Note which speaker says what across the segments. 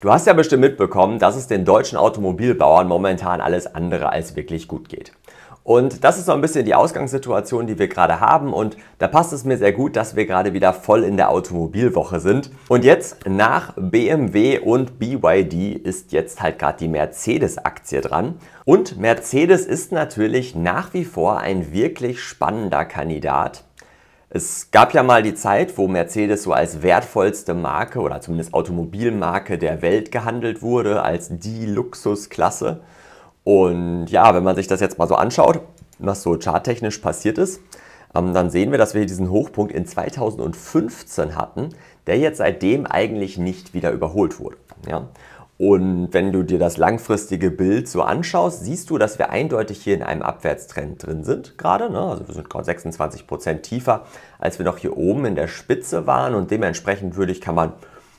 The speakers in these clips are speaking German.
Speaker 1: Du hast ja bestimmt mitbekommen, dass es den deutschen Automobilbauern momentan alles andere als wirklich gut geht. Und das ist so ein bisschen die Ausgangssituation, die wir gerade haben. Und da passt es mir sehr gut, dass wir gerade wieder voll in der Automobilwoche sind. Und jetzt nach BMW und BYD ist jetzt halt gerade die Mercedes-Aktie dran. Und Mercedes ist natürlich nach wie vor ein wirklich spannender Kandidat es gab ja mal die Zeit, wo Mercedes so als wertvollste Marke oder zumindest Automobilmarke der Welt gehandelt wurde, als die Luxusklasse. Und ja, wenn man sich das jetzt mal so anschaut, was so charttechnisch passiert ist, ähm, dann sehen wir, dass wir diesen Hochpunkt in 2015 hatten, der jetzt seitdem eigentlich nicht wieder überholt wurde. Ja? Und wenn du dir das langfristige Bild so anschaust, siehst du, dass wir eindeutig hier in einem Abwärtstrend drin sind gerade. Ne? Also wir sind gerade 26% Prozent tiefer, als wir noch hier oben in der Spitze waren. Und dementsprechend würde ich, kann man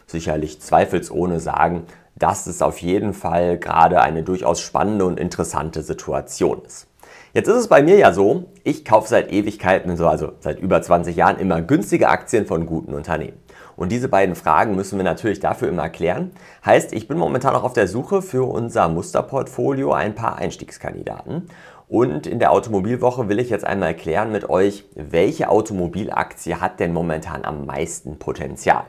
Speaker 1: sicherlich zweifelsohne sagen, dass es auf jeden Fall gerade eine durchaus spannende und interessante Situation ist. Jetzt ist es bei mir ja so, ich kaufe seit Ewigkeiten, also seit über 20 Jahren, immer günstige Aktien von guten Unternehmen. Und diese beiden Fragen müssen wir natürlich dafür immer klären. Heißt, ich bin momentan auch auf der Suche für unser Musterportfolio ein paar Einstiegskandidaten. Und in der Automobilwoche will ich jetzt einmal klären mit euch, welche Automobilaktie hat denn momentan am meisten Potenzial?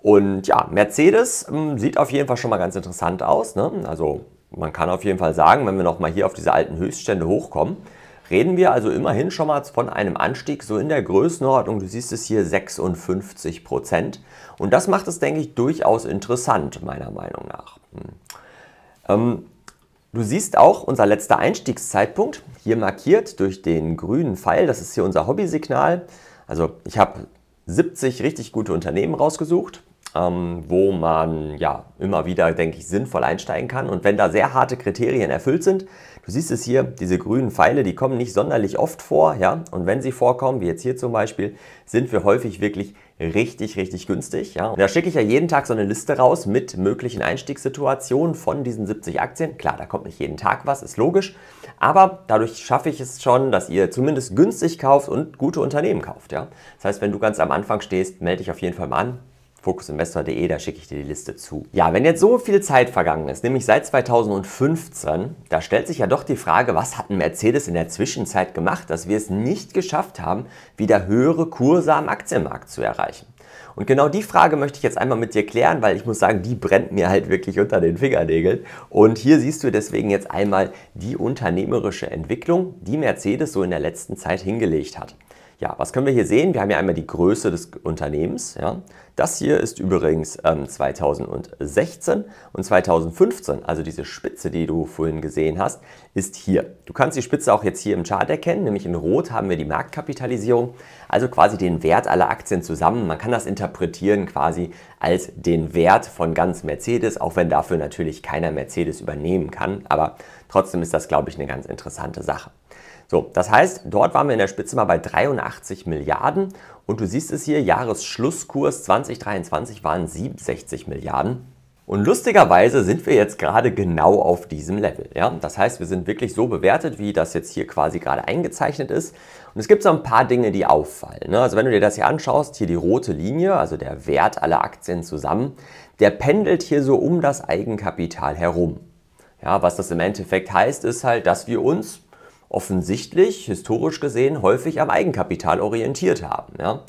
Speaker 1: Und ja, Mercedes hm, sieht auf jeden Fall schon mal ganz interessant aus. Ne? Also man kann auf jeden Fall sagen, wenn wir nochmal hier auf diese alten Höchststände hochkommen, reden wir also immerhin schon mal von einem Anstieg so in der Größenordnung, du siehst es hier 56 Prozent. Und das macht es, denke ich, durchaus interessant, meiner Meinung nach. Hm. Ähm, du siehst auch unser letzter Einstiegszeitpunkt, hier markiert durch den grünen Pfeil, das ist hier unser Hobby-Signal. Also ich habe 70 richtig gute Unternehmen rausgesucht, ähm, wo man ja immer wieder, denke ich, sinnvoll einsteigen kann. Und wenn da sehr harte Kriterien erfüllt sind, du siehst es hier, diese grünen Pfeile, die kommen nicht sonderlich oft vor, ja. Und wenn sie vorkommen, wie jetzt hier zum Beispiel, sind wir häufig wirklich richtig, richtig günstig, ja. Und da schicke ich ja jeden Tag so eine Liste raus mit möglichen Einstiegssituationen von diesen 70 Aktien. Klar, da kommt nicht jeden Tag was, ist logisch. Aber dadurch schaffe ich es schon, dass ihr zumindest günstig kauft und gute Unternehmen kauft, ja. Das heißt, wenn du ganz am Anfang stehst, melde dich auf jeden Fall mal an fokusinvestor.de, da schicke ich dir die Liste zu. Ja, wenn jetzt so viel Zeit vergangen ist, nämlich seit 2015, da stellt sich ja doch die Frage, was hat ein Mercedes in der Zwischenzeit gemacht, dass wir es nicht geschafft haben, wieder höhere Kurse am Aktienmarkt zu erreichen. Und genau die Frage möchte ich jetzt einmal mit dir klären, weil ich muss sagen, die brennt mir halt wirklich unter den Fingernägeln. Und hier siehst du deswegen jetzt einmal die unternehmerische Entwicklung, die Mercedes so in der letzten Zeit hingelegt hat. Ja, was können wir hier sehen? Wir haben ja einmal die Größe des Unternehmens. Ja. Das hier ist übrigens ähm, 2016 und 2015, also diese Spitze, die du vorhin gesehen hast, ist hier. Du kannst die Spitze auch jetzt hier im Chart erkennen, nämlich in Rot haben wir die Marktkapitalisierung, also quasi den Wert aller Aktien zusammen. Man kann das interpretieren quasi als den Wert von ganz Mercedes, auch wenn dafür natürlich keiner Mercedes übernehmen kann, aber trotzdem ist das, glaube ich, eine ganz interessante Sache. So, das heißt, dort waren wir in der Spitze mal bei 83 Milliarden und du siehst es hier, Jahresschlusskurs 2023 waren 67 Milliarden. Und lustigerweise sind wir jetzt gerade genau auf diesem Level. Ja? Das heißt, wir sind wirklich so bewertet, wie das jetzt hier quasi gerade eingezeichnet ist. Und es gibt so ein paar Dinge, die auffallen. Ne? Also wenn du dir das hier anschaust, hier die rote Linie, also der Wert aller Aktien zusammen, der pendelt hier so um das Eigenkapital herum. Ja, was das im Endeffekt heißt, ist halt, dass wir uns offensichtlich, historisch gesehen, häufig am Eigenkapital orientiert haben. Ja?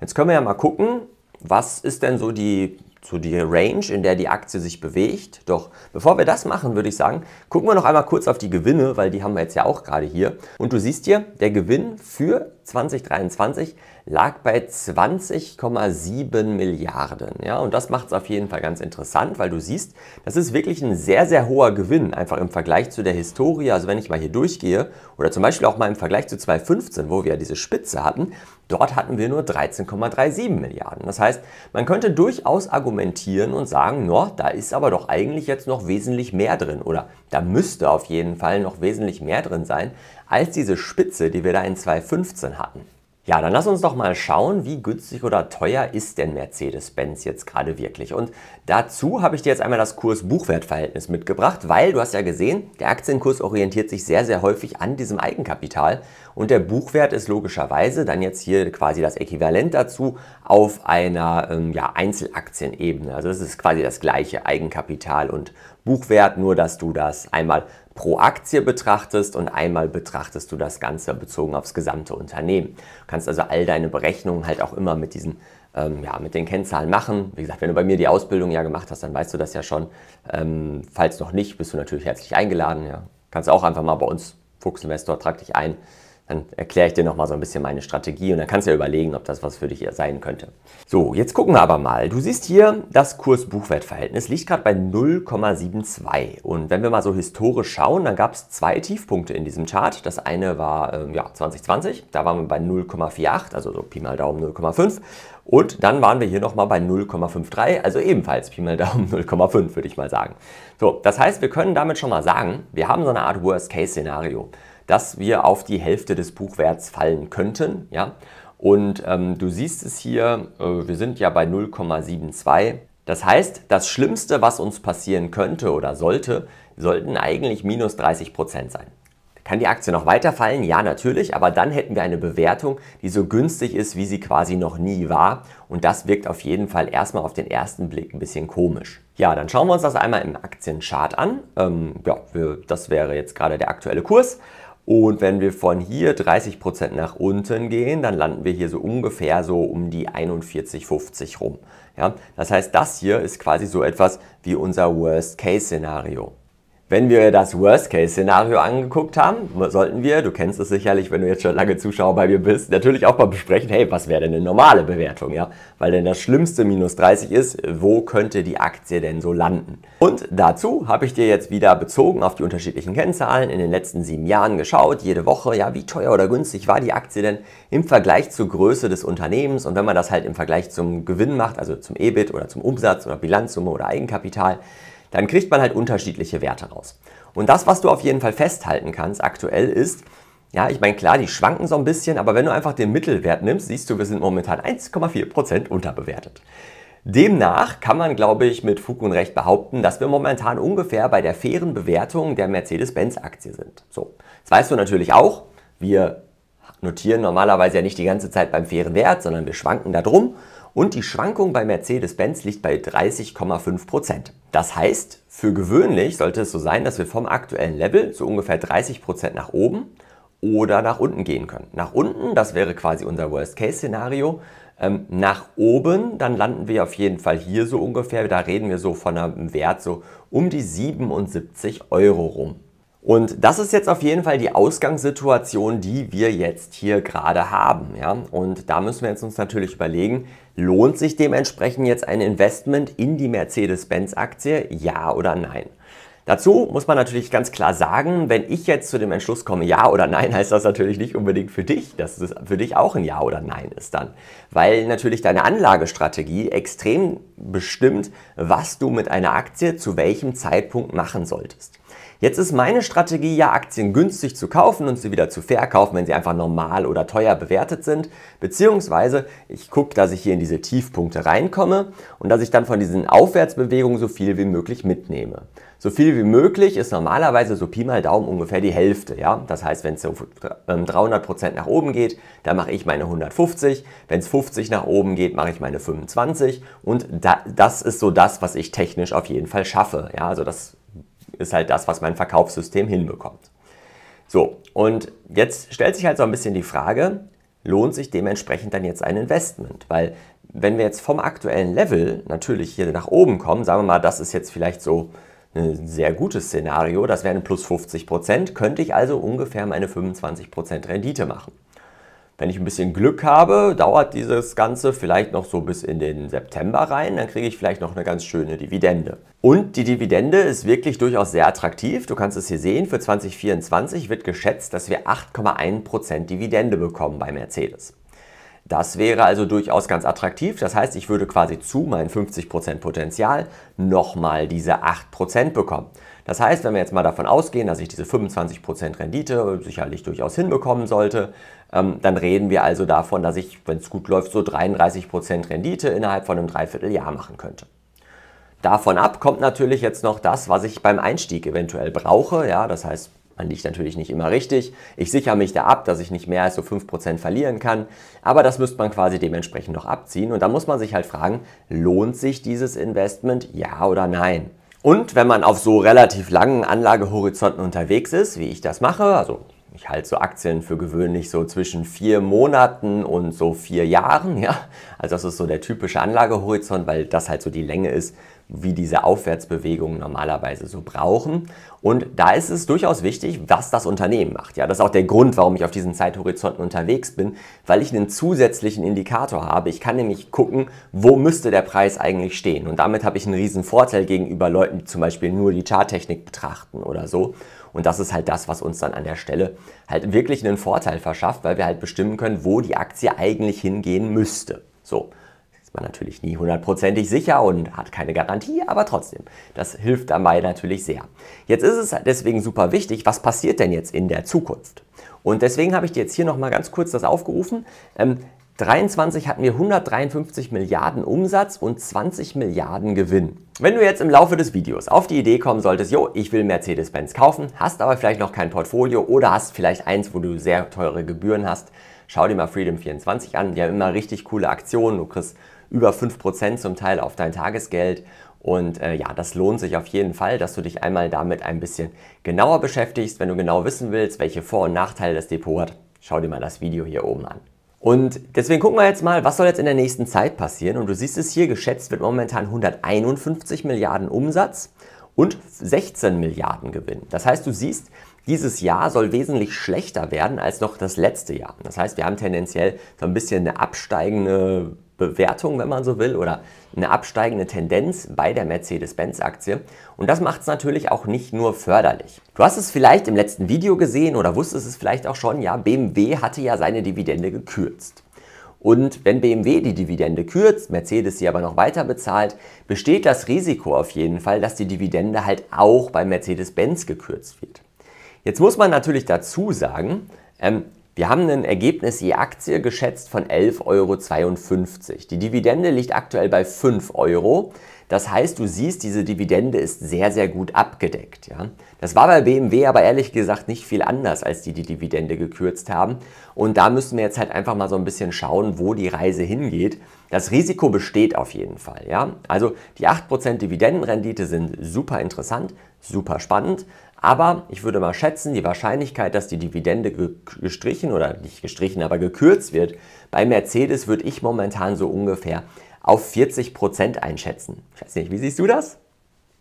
Speaker 1: Jetzt können wir ja mal gucken, was ist denn so die, so die Range, in der die Aktie sich bewegt. Doch bevor wir das machen, würde ich sagen, gucken wir noch einmal kurz auf die Gewinne, weil die haben wir jetzt ja auch gerade hier. Und du siehst hier, der Gewinn für 2023 lag bei 20,7 Milliarden. Ja, und das macht es auf jeden Fall ganz interessant, weil du siehst, das ist wirklich ein sehr, sehr hoher Gewinn, einfach im Vergleich zu der Historie. Also wenn ich mal hier durchgehe oder zum Beispiel auch mal im Vergleich zu 2015, wo wir ja diese Spitze hatten, dort hatten wir nur 13,37 Milliarden. Das heißt, man könnte durchaus argumentieren und sagen, no, da ist aber doch eigentlich jetzt noch wesentlich mehr drin oder da müsste auf jeden Fall noch wesentlich mehr drin sein als diese Spitze, die wir da in 2015 hatten. Ja, dann lass uns doch mal schauen, wie günstig oder teuer ist denn Mercedes-Benz jetzt gerade wirklich. Und dazu habe ich dir jetzt einmal das Kurs-Buchwert-Verhältnis mitgebracht, weil du hast ja gesehen, der Aktienkurs orientiert sich sehr, sehr häufig an diesem Eigenkapital und der Buchwert ist logischerweise dann jetzt hier quasi das Äquivalent dazu auf einer ähm, ja, Einzelaktienebene. Also es ist quasi das gleiche Eigenkapital und Buchwert, nur dass du das einmal pro Aktie betrachtest und einmal betrachtest du das Ganze bezogen aufs gesamte Unternehmen. Du kannst also all deine Berechnungen halt auch immer mit diesen ähm, ja, mit den Kennzahlen machen. Wie gesagt, wenn du bei mir die Ausbildung ja gemacht hast, dann weißt du das ja schon. Ähm, falls noch nicht, bist du natürlich herzlich eingeladen. Ja. Kannst auch einfach mal bei uns, Fuchsinvestor, trag dich ein. Dann erkläre ich dir nochmal so ein bisschen meine Strategie und dann kannst du ja überlegen, ob das was für dich sein könnte. So, jetzt gucken wir aber mal. Du siehst hier, das Kurs-Buchwert-Verhältnis liegt gerade bei 0,72. Und wenn wir mal so historisch schauen, dann gab es zwei Tiefpunkte in diesem Chart. Das eine war ähm, ja, 2020, da waren wir bei 0,48, also so Pi mal Daumen 0,5. Und dann waren wir hier nochmal bei 0,53, also ebenfalls Pi mal Daumen 0,5, würde ich mal sagen. So, das heißt, wir können damit schon mal sagen, wir haben so eine Art Worst-Case-Szenario dass wir auf die Hälfte des Buchwerts fallen könnten. Ja? Und ähm, du siehst es hier, äh, wir sind ja bei 0,72. Das heißt, das Schlimmste, was uns passieren könnte oder sollte, sollten eigentlich minus 30% Prozent sein. Kann die Aktie noch weiter fallen? Ja, natürlich, aber dann hätten wir eine Bewertung, die so günstig ist, wie sie quasi noch nie war. Und das wirkt auf jeden Fall erstmal auf den ersten Blick ein bisschen komisch. Ja, dann schauen wir uns das einmal im Aktienchart an. Ähm, ja, das wäre jetzt gerade der aktuelle Kurs. Und wenn wir von hier 30% Prozent nach unten gehen, dann landen wir hier so ungefähr so um die 41,50 rum. Ja? Das heißt, das hier ist quasi so etwas wie unser Worst-Case-Szenario. Wenn wir das Worst-Case-Szenario angeguckt haben, sollten wir, du kennst es sicherlich, wenn du jetzt schon lange Zuschauer bei mir bist, natürlich auch mal besprechen, hey, was wäre denn eine normale Bewertung, ja? Weil denn das schlimmste minus 30 ist, wo könnte die Aktie denn so landen? Und dazu habe ich dir jetzt wieder bezogen auf die unterschiedlichen Kennzahlen in den letzten sieben Jahren geschaut, jede Woche, ja, wie teuer oder günstig war die Aktie denn im Vergleich zur Größe des Unternehmens und wenn man das halt im Vergleich zum Gewinn macht, also zum EBIT oder zum Umsatz oder Bilanzsumme oder Eigenkapital, dann kriegt man halt unterschiedliche Werte raus. Und das, was du auf jeden Fall festhalten kannst aktuell ist, ja, ich meine, klar, die schwanken so ein bisschen, aber wenn du einfach den Mittelwert nimmst, siehst du, wir sind momentan 1,4% unterbewertet. Demnach kann man, glaube ich, mit Fug und Recht behaupten, dass wir momentan ungefähr bei der fairen Bewertung der Mercedes-Benz-Aktie sind. So, das weißt du natürlich auch, wir notieren normalerweise ja nicht die ganze Zeit beim fairen Wert, sondern wir schwanken da drum. Und die Schwankung bei Mercedes-Benz liegt bei 30,5 das heißt, für gewöhnlich sollte es so sein, dass wir vom aktuellen Level so ungefähr 30% Prozent nach oben oder nach unten gehen können. Nach unten, das wäre quasi unser Worst-Case-Szenario. Ähm, nach oben, dann landen wir auf jeden Fall hier so ungefähr. Da reden wir so von einem Wert so um die 77 Euro rum. Und das ist jetzt auf jeden Fall die Ausgangssituation, die wir jetzt hier gerade haben. Ja? Und da müssen wir jetzt uns natürlich überlegen, lohnt sich dementsprechend jetzt ein Investment in die Mercedes-Benz-Aktie, ja oder nein? Dazu muss man natürlich ganz klar sagen, wenn ich jetzt zu dem Entschluss komme, ja oder nein, heißt das natürlich nicht unbedingt für dich, dass es für dich auch ein Ja oder Nein ist dann. Weil natürlich deine Anlagestrategie extrem bestimmt, was du mit einer Aktie zu welchem Zeitpunkt machen solltest. Jetzt ist meine Strategie ja, Aktien günstig zu kaufen und sie wieder zu verkaufen, wenn sie einfach normal oder teuer bewertet sind. Beziehungsweise ich gucke, dass ich hier in diese Tiefpunkte reinkomme und dass ich dann von diesen Aufwärtsbewegungen so viel wie möglich mitnehme. So viel wie möglich ist normalerweise so Pi mal Daumen ungefähr die Hälfte. Ja? Das heißt, wenn es so 300% ähm, nach oben geht, dann mache ich meine 150. Wenn es 50 nach oben geht, mache ich meine 25. Und da, das ist so das, was ich technisch auf jeden Fall schaffe. Ja? Also das ist halt das, was mein Verkaufssystem hinbekommt. So, und jetzt stellt sich halt so ein bisschen die Frage, lohnt sich dementsprechend dann jetzt ein Investment? Weil wenn wir jetzt vom aktuellen Level natürlich hier nach oben kommen, sagen wir mal, das ist jetzt vielleicht so ein sehr gutes Szenario, das wären plus 50 Prozent, könnte ich also ungefähr meine 25 Prozent Rendite machen. Wenn ich ein bisschen Glück habe, dauert dieses Ganze vielleicht noch so bis in den September rein, dann kriege ich vielleicht noch eine ganz schöne Dividende. Und die Dividende ist wirklich durchaus sehr attraktiv. Du kannst es hier sehen, für 2024 wird geschätzt, dass wir 8,1% Dividende bekommen bei Mercedes. Das wäre also durchaus ganz attraktiv. Das heißt, ich würde quasi zu meinem 50% Potenzial nochmal diese 8% bekommen. Das heißt, wenn wir jetzt mal davon ausgehen, dass ich diese 25% Rendite äh, sicherlich durchaus hinbekommen sollte, ähm, dann reden wir also davon, dass ich, wenn es gut läuft, so 33% Rendite innerhalb von einem Dreivierteljahr machen könnte. Davon ab kommt natürlich jetzt noch das, was ich beim Einstieg eventuell brauche. Ja, das heißt, man liegt natürlich nicht immer richtig. Ich sichere mich da ab, dass ich nicht mehr als so 5% verlieren kann. Aber das müsste man quasi dementsprechend noch abziehen. Und da muss man sich halt fragen, lohnt sich dieses Investment ja oder nein? Und wenn man auf so relativ langen Anlagehorizonten unterwegs ist, wie ich das mache, also ich halte so Aktien für gewöhnlich so zwischen vier Monaten und so vier Jahren. Ja? Also das ist so der typische Anlagehorizont, weil das halt so die Länge ist, wie diese Aufwärtsbewegungen normalerweise so brauchen. Und da ist es durchaus wichtig, was das Unternehmen macht. Ja, das ist auch der Grund, warum ich auf diesen Zeithorizonten unterwegs bin, weil ich einen zusätzlichen Indikator habe. Ich kann nämlich gucken, wo müsste der Preis eigentlich stehen. Und damit habe ich einen riesen Vorteil gegenüber Leuten, die zum Beispiel nur die Charttechnik betrachten oder so. Und das ist halt das, was uns dann an der Stelle halt wirklich einen Vorteil verschafft, weil wir halt bestimmen können, wo die Aktie eigentlich hingehen müsste. So. Ist man natürlich nie hundertprozentig sicher und hat keine Garantie, aber trotzdem, das hilft dabei natürlich sehr. Jetzt ist es halt deswegen super wichtig, was passiert denn jetzt in der Zukunft? Und deswegen habe ich dir jetzt hier nochmal ganz kurz das aufgerufen. Ähm, 23 hatten wir 153 Milliarden Umsatz und 20 Milliarden Gewinn. Wenn du jetzt im Laufe des Videos auf die Idee kommen solltest, jo, ich will Mercedes-Benz kaufen, hast aber vielleicht noch kein Portfolio oder hast vielleicht eins, wo du sehr teure Gebühren hast, schau dir mal Freedom24 an. Die haben immer richtig coole Aktionen. Du kriegst über 5% zum Teil auf dein Tagesgeld. Und äh, ja, das lohnt sich auf jeden Fall, dass du dich einmal damit ein bisschen genauer beschäftigst. Wenn du genau wissen willst, welche Vor- und Nachteile das Depot hat, schau dir mal das Video hier oben an. Und deswegen gucken wir jetzt mal, was soll jetzt in der nächsten Zeit passieren. Und du siehst es hier, geschätzt wird momentan 151 Milliarden Umsatz und 16 Milliarden Gewinn. Das heißt, du siehst, dieses Jahr soll wesentlich schlechter werden als noch das letzte Jahr. Das heißt, wir haben tendenziell so ein bisschen eine absteigende Bewertung, wenn man so will, oder eine absteigende Tendenz bei der Mercedes-Benz-Aktie. Und das macht es natürlich auch nicht nur förderlich. Du hast es vielleicht im letzten Video gesehen oder wusstest es vielleicht auch schon, ja, BMW hatte ja seine Dividende gekürzt. Und wenn BMW die Dividende kürzt, Mercedes sie aber noch weiter bezahlt, besteht das Risiko auf jeden Fall, dass die Dividende halt auch bei Mercedes-Benz gekürzt wird. Jetzt muss man natürlich dazu sagen, ähm, wir haben ein Ergebnis je Aktie geschätzt von 11,52 Euro. Die Dividende liegt aktuell bei 5 Euro. Das heißt, du siehst, diese Dividende ist sehr, sehr gut abgedeckt. Ja? Das war bei BMW aber ehrlich gesagt nicht viel anders, als die die Dividende gekürzt haben. Und da müssen wir jetzt halt einfach mal so ein bisschen schauen, wo die Reise hingeht. Das Risiko besteht auf jeden Fall. Ja? Also die 8% Dividendenrendite sind super interessant, super spannend, aber ich würde mal schätzen, die Wahrscheinlichkeit, dass die Dividende gestrichen oder nicht gestrichen, aber gekürzt wird, bei Mercedes würde ich momentan so ungefähr auf 40% einschätzen. Ich weiß nicht, wie siehst du das?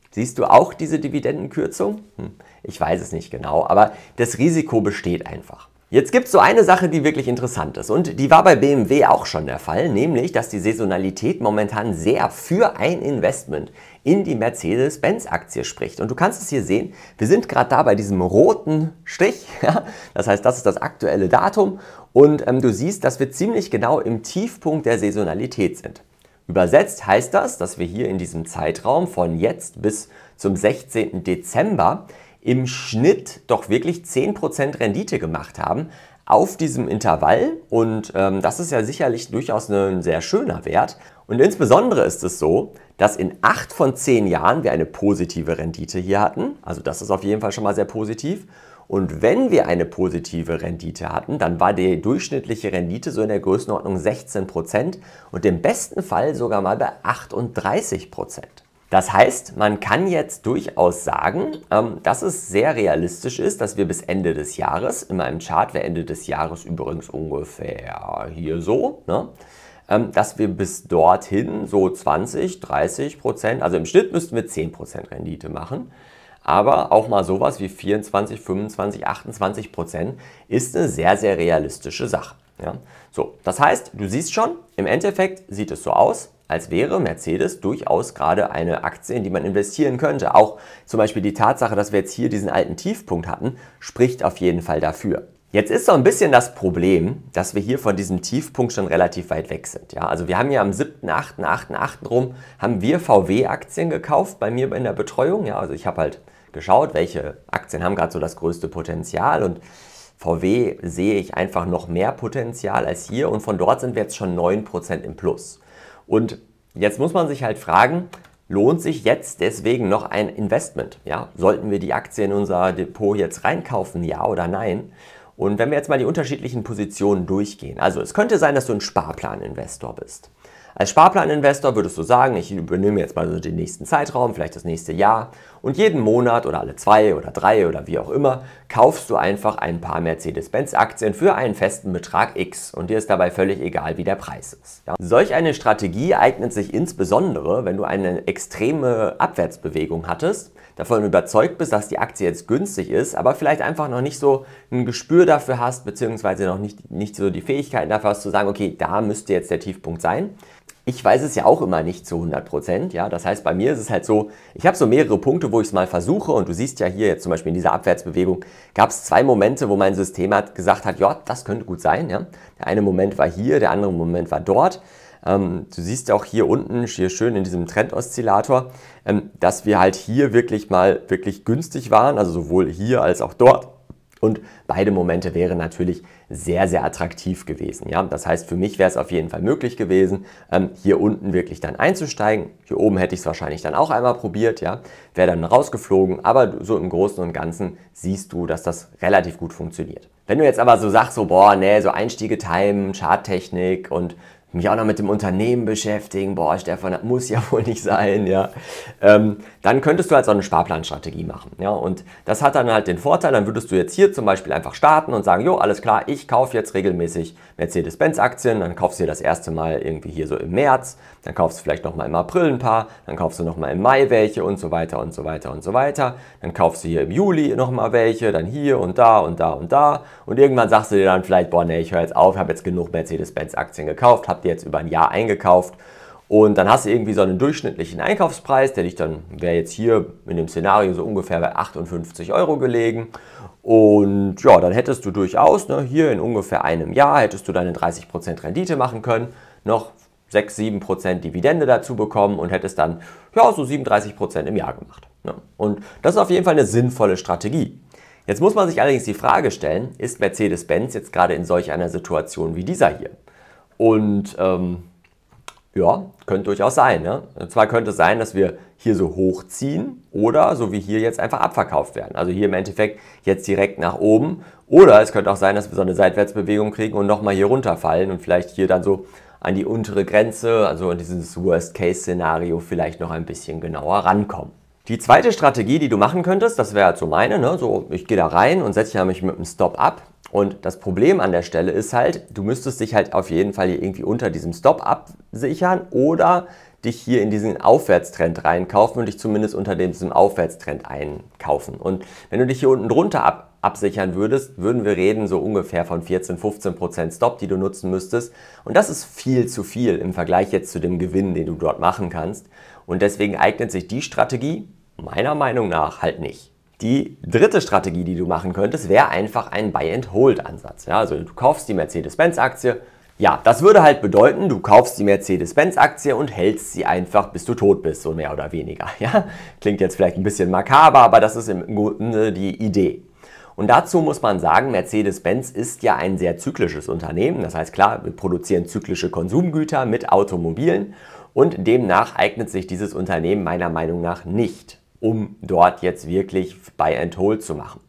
Speaker 1: Siehst du auch diese Dividendenkürzung? Hm, ich weiß es nicht genau, aber das Risiko besteht einfach. Jetzt gibt es so eine Sache, die wirklich interessant ist und die war bei BMW auch schon der Fall, nämlich dass die Saisonalität momentan sehr für ein Investment in die Mercedes-Benz-Aktie spricht. Und du kannst es hier sehen, wir sind gerade da bei diesem roten Strich, ja? das heißt, das ist das aktuelle Datum und ähm, du siehst, dass wir ziemlich genau im Tiefpunkt der Saisonalität sind. Übersetzt heißt das, dass wir hier in diesem Zeitraum von jetzt bis zum 16. Dezember im Schnitt doch wirklich 10% Rendite gemacht haben auf diesem Intervall. Und ähm, das ist ja sicherlich durchaus ne, ein sehr schöner Wert. Und insbesondere ist es so, dass in acht von zehn Jahren wir eine positive Rendite hier hatten. Also das ist auf jeden Fall schon mal sehr positiv. Und wenn wir eine positive Rendite hatten, dann war die durchschnittliche Rendite so in der Größenordnung 16% und im besten Fall sogar mal bei 38%. Das heißt, man kann jetzt durchaus sagen, ähm, dass es sehr realistisch ist, dass wir bis Ende des Jahres, in meinem Chart wäre Ende des Jahres übrigens ungefähr hier so, ne, ähm, dass wir bis dorthin so 20, 30 Prozent, also im Schnitt müssten wir 10 Prozent Rendite machen, aber auch mal sowas wie 24, 25, 28 Prozent ist eine sehr, sehr realistische Sache. Ja. So, das heißt, du siehst schon, im Endeffekt sieht es so aus, als wäre Mercedes durchaus gerade eine Aktie, in die man investieren könnte. Auch zum Beispiel die Tatsache, dass wir jetzt hier diesen alten Tiefpunkt hatten, spricht auf jeden Fall dafür. Jetzt ist so ein bisschen das Problem, dass wir hier von diesem Tiefpunkt schon relativ weit weg sind. Ja, also wir haben ja am 7.8.8.8. rum, haben wir VW-Aktien gekauft bei mir in der Betreuung. Ja, also ich habe halt geschaut, welche Aktien haben gerade so das größte Potenzial und VW sehe ich einfach noch mehr Potenzial als hier und von dort sind wir jetzt schon 9% im Plus. Und jetzt muss man sich halt fragen, lohnt sich jetzt deswegen noch ein Investment? Ja? Sollten wir die Aktie in unser Depot jetzt reinkaufen, ja oder nein? Und wenn wir jetzt mal die unterschiedlichen Positionen durchgehen. Also es könnte sein, dass du ein Sparplan-Investor bist. Als Sparplaninvestor würdest du sagen, ich übernehme jetzt mal so den nächsten Zeitraum, vielleicht das nächste Jahr und jeden Monat oder alle zwei oder drei oder wie auch immer kaufst du einfach ein paar Mercedes-Benz-Aktien für einen festen Betrag X und dir ist dabei völlig egal, wie der Preis ist. Ja. Solch eine Strategie eignet sich insbesondere, wenn du eine extreme Abwärtsbewegung hattest, davon überzeugt bist, dass die Aktie jetzt günstig ist, aber vielleicht einfach noch nicht so ein Gespür dafür hast, beziehungsweise noch nicht, nicht so die Fähigkeiten dafür hast zu sagen, okay, da müsste jetzt der Tiefpunkt sein ich weiß es ja auch immer nicht zu 100 Prozent. Ja? Das heißt, bei mir ist es halt so, ich habe so mehrere Punkte, wo ich es mal versuche. Und du siehst ja hier jetzt zum Beispiel in dieser Abwärtsbewegung, gab es zwei Momente, wo mein System hat gesagt hat, ja, das könnte gut sein. Ja? Der eine Moment war hier, der andere Moment war dort. Ähm, du siehst ja auch hier unten, hier schön in diesem Trendoszillator, ähm, dass wir halt hier wirklich mal wirklich günstig waren, also sowohl hier als auch dort. Und beide Momente wären natürlich sehr, sehr attraktiv gewesen. Ja? Das heißt, für mich wäre es auf jeden Fall möglich gewesen, ähm, hier unten wirklich dann einzusteigen. Hier oben hätte ich es wahrscheinlich dann auch einmal probiert, ja? wäre dann rausgeflogen. Aber so im Großen und Ganzen siehst du, dass das relativ gut funktioniert. Wenn du jetzt aber so sagst, so, boah, nee, so Einstiege timen, Charttechnik und mich auch noch mit dem Unternehmen beschäftigen. Boah, Stefan, das muss ja wohl nicht sein, ja. Ähm, dann könntest du halt so eine Sparplanstrategie machen, ja. Und das hat dann halt den Vorteil, dann würdest du jetzt hier zum Beispiel einfach starten und sagen, jo, alles klar, ich kaufe jetzt regelmäßig Mercedes-Benz-Aktien, dann kaufst du das erste Mal irgendwie hier so im März, dann kaufst du vielleicht nochmal im April ein paar, dann kaufst du nochmal im Mai welche und so weiter und so weiter und so weiter. Dann kaufst du hier im Juli nochmal welche, dann hier und da und da und da. Und irgendwann sagst du dir dann vielleicht, boah, nee, ich höre jetzt auf, habe jetzt genug Mercedes-Benz-Aktien gekauft, habe habt ihr jetzt über ein Jahr eingekauft. Und dann hast du irgendwie so einen durchschnittlichen Einkaufspreis, der dich dann, wäre jetzt hier in dem Szenario so ungefähr bei 58 Euro gelegen. Und ja, dann hättest du durchaus ne, hier in ungefähr einem Jahr hättest du deine 30% Rendite machen können, noch 6, 7% Dividende dazu bekommen und hättest dann ja, so 37% im Jahr gemacht. Ne? Und das ist auf jeden Fall eine sinnvolle Strategie. Jetzt muss man sich allerdings die Frage stellen, ist Mercedes-Benz jetzt gerade in solch einer Situation wie dieser hier? Und ähm, ja, könnte durchaus sein. Ne? Und zwar könnte es sein, dass wir hier so hochziehen oder so wie hier jetzt einfach abverkauft werden. Also hier im Endeffekt jetzt direkt nach oben. Oder es könnte auch sein, dass wir so eine Seitwärtsbewegung kriegen und nochmal hier runterfallen und vielleicht hier dann so an die untere Grenze, also an dieses Worst-Case-Szenario vielleicht noch ein bisschen genauer rankommen. Die zweite Strategie, die du machen könntest, das wäre halt so meine, ne? so ich gehe da rein und setze mich mit einem Stop ab. Und das Problem an der Stelle ist halt, du müsstest dich halt auf jeden Fall hier irgendwie unter diesem Stop absichern oder dich hier in diesen Aufwärtstrend reinkaufen und dich zumindest unter diesem Aufwärtstrend einkaufen. Und wenn du dich hier unten drunter ab absichern würdest, würden wir reden so ungefähr von 14, 15 Prozent Stop, die du nutzen müsstest. Und das ist viel zu viel im Vergleich jetzt zu dem Gewinn, den du dort machen kannst. Und deswegen eignet sich die Strategie meiner Meinung nach halt nicht. Die dritte Strategie, die du machen könntest, wäre einfach ein Buy-and-Hold-Ansatz. Ja, also du kaufst die Mercedes-Benz-Aktie. Ja, das würde halt bedeuten, du kaufst die Mercedes-Benz-Aktie und hältst sie einfach, bis du tot bist, so mehr oder weniger. Ja? Klingt jetzt vielleicht ein bisschen makaber, aber das ist im Grunde die Idee. Und dazu muss man sagen, Mercedes-Benz ist ja ein sehr zyklisches Unternehmen. Das heißt klar, wir produzieren zyklische Konsumgüter mit Automobilen und demnach eignet sich dieses Unternehmen meiner Meinung nach nicht, um dort jetzt wirklich Buy and Hold zu machen.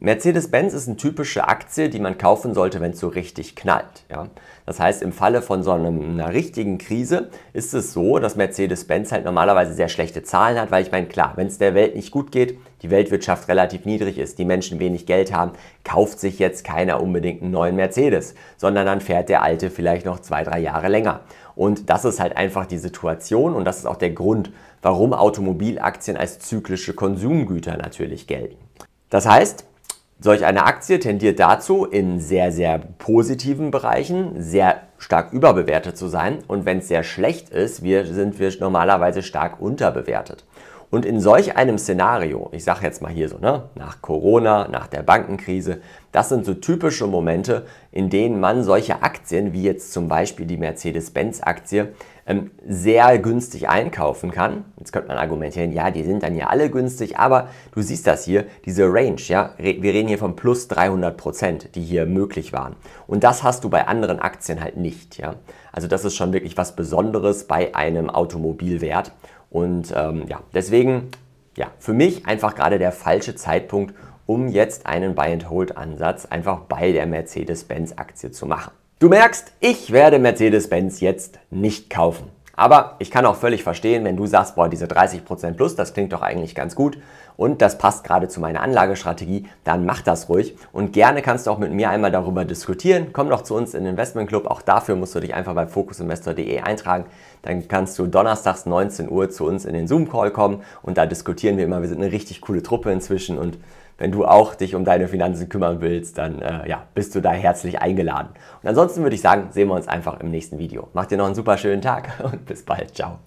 Speaker 1: Mercedes-Benz ist eine typische Aktie, die man kaufen sollte, wenn es so richtig knallt. Ja? Das heißt, im Falle von so einer richtigen Krise ist es so, dass Mercedes-Benz halt normalerweise sehr schlechte Zahlen hat, weil ich meine, klar, wenn es der Welt nicht gut geht, die Weltwirtschaft relativ niedrig ist, die Menschen wenig Geld haben, kauft sich jetzt keiner unbedingt einen neuen Mercedes, sondern dann fährt der alte vielleicht noch zwei, drei Jahre länger. Und das ist halt einfach die Situation und das ist auch der Grund, warum Automobilaktien als zyklische Konsumgüter natürlich gelten. Das heißt, Solch eine Aktie tendiert dazu, in sehr, sehr positiven Bereichen sehr stark überbewertet zu sein. Und wenn es sehr schlecht ist, wir, sind wir normalerweise stark unterbewertet. Und in solch einem Szenario, ich sage jetzt mal hier so, ne, nach Corona, nach der Bankenkrise, das sind so typische Momente, in denen man solche Aktien, wie jetzt zum Beispiel die Mercedes-Benz-Aktie, ähm, sehr günstig einkaufen kann. Jetzt könnte man argumentieren, ja, die sind dann ja alle günstig, aber du siehst das hier, diese Range, ja, wir reden hier von plus 300 Prozent, die hier möglich waren. Und das hast du bei anderen Aktien halt nicht, ja. Also das ist schon wirklich was Besonderes bei einem Automobilwert. Und ähm, ja, deswegen, ja, für mich einfach gerade der falsche Zeitpunkt, um jetzt einen Buy-and-Hold-Ansatz einfach bei der Mercedes-Benz-Aktie zu machen. Du merkst, ich werde Mercedes-Benz jetzt nicht kaufen. Aber ich kann auch völlig verstehen, wenn du sagst, boah, diese 30% plus, das klingt doch eigentlich ganz gut und das passt gerade zu meiner Anlagestrategie, dann mach das ruhig und gerne kannst du auch mit mir einmal darüber diskutieren. Komm doch zu uns in den Investment Club, auch dafür musst du dich einfach bei fokusinvestor.de eintragen. Dann kannst du donnerstags 19 Uhr zu uns in den Zoom Call kommen und da diskutieren wir immer. Wir sind eine richtig coole Truppe inzwischen und wenn du auch dich um deine Finanzen kümmern willst, dann äh, ja, bist du da herzlich eingeladen. Und ansonsten würde ich sagen, sehen wir uns einfach im nächsten Video. Macht dir noch einen super schönen Tag und bis bald. Ciao.